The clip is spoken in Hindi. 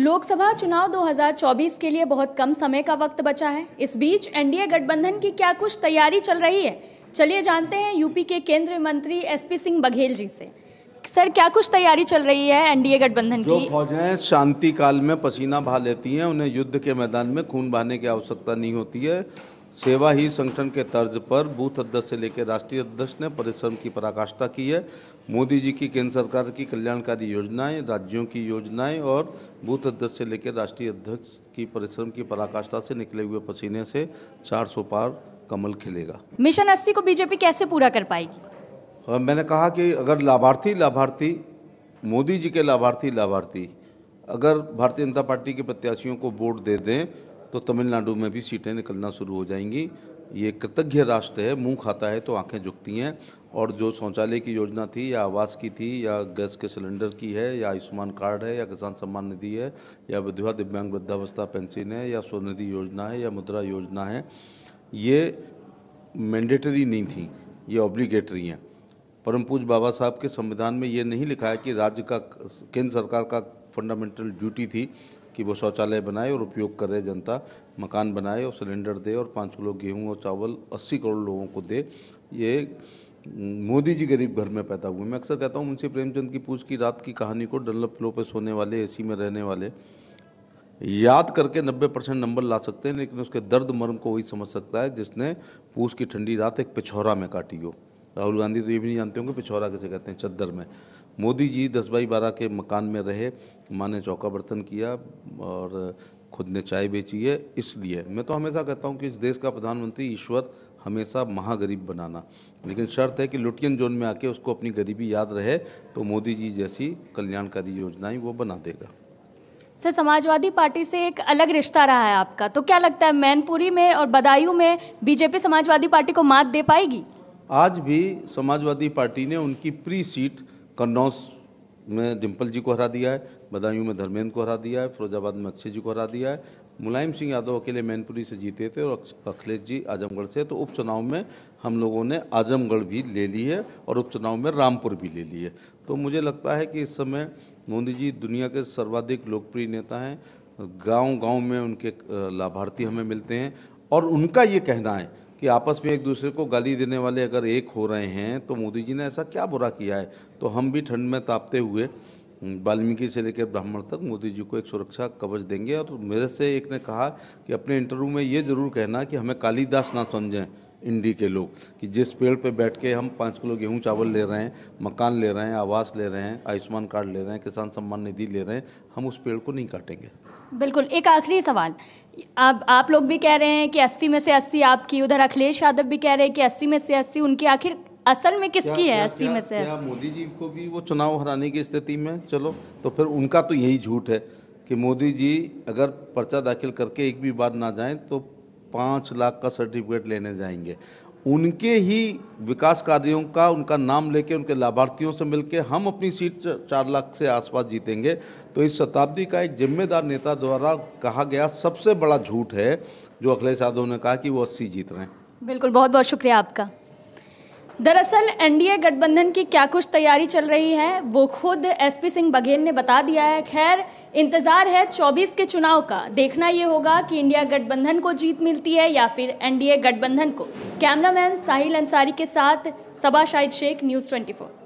लोकसभा चुनाव 2024 के लिए बहुत कम समय का वक्त बचा है इस बीच एनडीए गठबंधन की क्या कुछ तैयारी चल रही है चलिए जानते हैं यूपी के केंद्रीय मंत्री एसपी सिंह बघेल जी से सर क्या कुछ तैयारी चल रही है एनडीए गठबंधन की फौजें शांति काल में पसीना बहा लेती हैं उन्हें युद्ध के मैदान में खून बहाने की आवश्यकता नहीं होती है सेवा ही संगठन के तर्ज पर बूथ अध्यक्ष से लेकर राष्ट्रीय अध्यक्ष ने परिश्रम की पराकाष्ठा की है मोदी जी की केंद्र सरकार की कल्याणकारी योजनाएं राज्यों की योजनाएं और बूथ अध्यक्ष से लेकर राष्ट्रीय अध्यक्ष की परिश्रम की पराकाष्ठा से निकले हुए पसीने से चार सौ पार कमल खिलेगा मिशन अस्सी को बीजेपी कैसे पूरा कर पाएगी मैंने कहा कि अगर लाभार्थी लाभार्थी मोदी जी के लाभार्थी लाभार्थी अगर भारतीय जनता पार्टी के प्रत्याशियों को वोट दे दें तो तमिलनाडु में भी सीटें निकलना शुरू हो जाएंगी ये कृतज्ञ राष्ट्र है मुंह खाता है तो आंखें झुकती हैं और जो शौचालय की योजना थी या आवास की थी या गैस के सिलेंडर की है या आयुष्मान कार्ड है या किसान सम्मान निधि है या विधवा दिव्यांग वृद्धावस्था पेंशन है या स्वनिधि योजना है या मुद्रा योजना है ये मैंडेटरी नहीं थी ये ऑब्लीगेटरी हैं परम पूज बाबा साहब के संविधान में ये नहीं लिखा है कि राज्य का केंद्र सरकार का फंडामेंटल ड्यूटी थी कि वो शौचालय बनाए और उपयोग करे जनता मकान बनाए और सिलेंडर दे और पाँच किलो गेहूँ और चावल अस्सी करोड़ लोगों को दे ये मोदी जी गरीब घर में पैदा हुए मैं अक्सर कहता हूँ मुंशी प्रेमचंद की पूछ की रात की कहानी को डल्लभ फ्लो पर सोने वाले ए में रहने वाले याद करके 90 परसेंट नंबर ला सकते हैं लेकिन उसके दर्द मर्म को वही समझ सकता है जिसने पूछ की ठंडी रात एक पिछौरा में काटी हो राहुल गांधी तो ये भी नहीं जानते होंगे पिछौरा कैसे कहते हैं चद्दर में मोदी जी दस बाई बारह के मकान में रहे माँ ने चौका बर्तन किया और खुद ने चाय बेची है इसलिए मैं तो हमेशा कहता हूँ कि इस देश का प्रधानमंत्री ईश्वर हमेशा महागरीब बनाना लेकिन शर्त है कि लुटियन जोन में आके उसको अपनी गरीबी याद रहे तो मोदी जी जैसी कल्याणकारी योजनाएं वो बना देगा सर समाजवादी पार्टी से एक अलग रिश्ता रहा है आपका तो क्या लगता है मैनपुरी में और बदायूं में बीजेपी समाजवादी पार्टी को मात दे पाएगी आज भी समाजवादी पार्टी ने उनकी प्री सीट कन्नौज में डिम्पल जी को हरा दिया है बदायूं में धर्मेंद्र को हरा दिया है फिरोजाबाद में अक्षय जी को हरा दिया है मुलायम सिंह यादव अकेले मैनपुरी से जीते थे और अखिलेश जी आजमगढ़ से तो उपचुनाव में हम लोगों ने आजमगढ़ भी ले ली है और उपचुनाव में रामपुर भी ले ली है तो मुझे लगता है कि इस समय मोदी जी दुनिया के सर्वाधिक लोकप्रिय नेता हैं गांव गांव में उनके लाभार्थी हमें मिलते हैं और उनका ये कहना है कि आपस में एक दूसरे को गाली देने वाले अगर एक हो रहे हैं तो मोदी जी ने ऐसा क्या बुरा किया है तो हम भी ठंड में तापते हुए वाल्मीकि से लेकर ब्राह्मण तक मोदी जी को एक सुरक्षा कवच देंगे और मेरे से एक ने कहा कि अपने इंटरव्यू में ये ज़रूर कहना कि हमें कालीदास ना समझें इंडी के लोग कि जिस पेड़ पे बैठ के हम पाँच किलो गेहूं चावल ले रहे हैं मकान ले रहे हैं आवास ले रहे हैं आयुष्मान कार्ड ले रहे हैं किसान सम्मान निधि ले रहे हैं हम उस पेड़ को नहीं काटेंगे बिल्कुल एक आखिरी सवाल आप आप लोग भी कह रहे हैं कि अस्सी में से अस्सी आपकी उधर अखिलेश यादव भी कह रहे हैं कि अस्सी में से अस्सी उनकी आखिर असल में किसकी है अस्सी में से मोदी जी को भी वो चुनाव हराने की स्थिति में चलो तो फिर उनका तो यही झूठ है कि मोदी जी अगर पर्चा दाखिल करके एक भी बार ना जाएं तो पाँच लाख का सर्टिफिकेट लेने जाएंगे उनके ही विकास कार्यों का उनका नाम लेके उनके लाभार्थियों से मिलके हम अपनी सीट चार लाख से आसपास जीतेंगे तो इस शताब्दी का एक जिम्मेदार नेता द्वारा कहा गया सबसे बड़ा झूठ है जो अखिलेश यादव ने कहा कि वो अस्सी जीत रहे हैं बिल्कुल बहुत बहुत शुक्रिया आपका दरअसल एनडीए गठबंधन की क्या कुछ तैयारी चल रही है वो खुद एसपी सिंह बघेल ने बता दिया है खैर इंतजार है 24 के चुनाव का देखना ये होगा कि इंडिया गठबंधन को जीत मिलती है या फिर एनडीए गठबंधन को कैमरामैन साहिल अंसारी के साथ सबा शाहिद शेख न्यूज़ 24